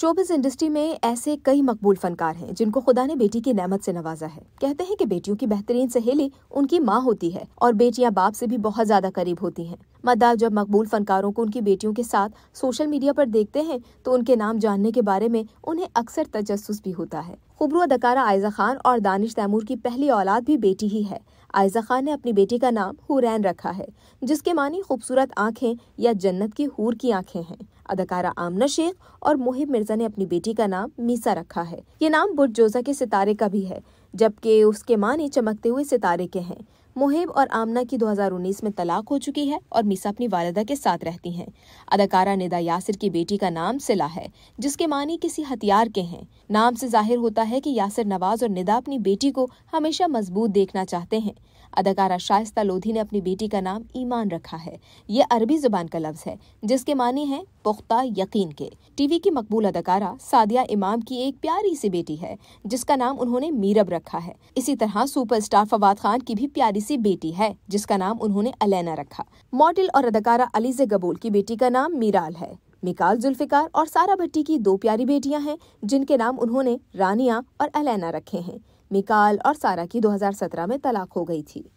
showbiz industry में ऐसे कई मकबूल फनकार हैं जिनको खुदा ने बेटी की नेमत से नवाजा है कहते हैं कि बेटियों की बेहतरीन सहेली उनकी माँ होती है और बेटियाँ बाप से भी बहुत ज्यादा करीब होती हैं मद्दार जब मकबूल फनकारों को उनकी बेटियों के साथ सोशल मीडिया पर देखते हैं तो उनके नाम जानने के बारे में उन्हें अक्सर तजस भी होता है खुबरू अदकारा आयजा खान और दानिश तैमूर की पहली औलाद भी बेटी ही है आयजा खान ने अपनी बेटी का नाम हुरैन रखा है जिसके मानी खूबसूरत आंखें या जन्नत की हूर की आंखें हैं अदाकारा आमना शेख और मोहिब मिर्जा ने अपनी बेटी का नाम मीसा रखा है ये नाम बुर्जोजा के सितारे का भी है जबकि उसके माँ ने चमकते हुए सितारे के हैं मुहिब और आमना की 2019 में तलाक हो चुकी है और मीसा अपनी वालदा के साथ रहती हैं अदाकारा निदा यासिर की बेटी का नाम सिला है जिसके मानी किसी हथियार के हैं नाम से जाहिर होता है कि यासिर नवाज और निदा अपनी बेटी को हमेशा मजबूत देखना चाहते हैं अदाकारा शाइस्ता लोधी ने अपनी बेटी का नाम ईमान रखा है ये अरबी जुबान का लफ्ज है जिसके मानी है पुख्ता यकीन के टीवी की मकबूल अदाकारा सादिया इमाम की एक प्यारी सी बेटी है जिसका नाम उन्होंने मीरब रखा है इसी तरह सुपरस्टार फवाद खान की भी प्यारी सी बेटी है जिसका नाम उन्होंने अलेना रखा मॉडल और अदाकारा अलीजे गबोल की बेटी का नाम मीराल है मिकाल जुल्फिकार और सारा भट्टी की दो प्यारी बेटियां हैं जिनके नाम उन्होंने रानिया और अलेना रखे हैं मिकाल और सारा की 2017 में तलाक हो गई थी